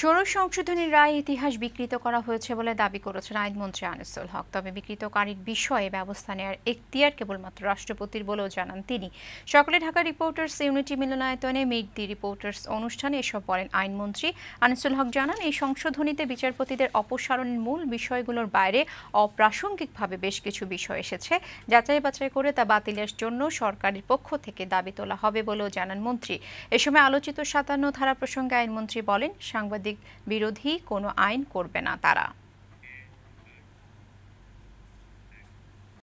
ষোড়শ সংশোধনীর রায় ইতিহাস বিকৃত করা হয়েছে বলে দাবি করেছেন আইনমন্ত্রী আনিসুল হক তবে বিকৃতকারীর বিষয়ে ব্যবস্থা নেওয়ার এখতিয়ার কেবলমাত্র রাষ্ট্রপতির বলেও জানান তিনি সকালে ঢাকা রিপোর্টার্স ইউনিটি মিলনায়তনে মিড দি রিপোর্টার্স অনুষ্ঠানে এসব বলেন আইনমন্ত্রী আনিসুল হক জানান এই সংশোধনীতে বিচারপতিদের অপসারণের মূল বিষয়গুলোর বাইরে অপ্রাসঙ্গিকভাবে বেশ কিছু বিষয় এসেছে যাচাই বাছাই করে তা বাতিলের জন্য সরকারের পক্ষ থেকে দাবি তোলা হবে বলেও জানান মন্ত্রী এ সময় আলোচিত সাতান্ন ধারা প্রসঙ্গে আইনমন্ত্রী বলেন সাংবাদিক রাজনৈতিক বিরোধী কোনো আইন করবে না তারা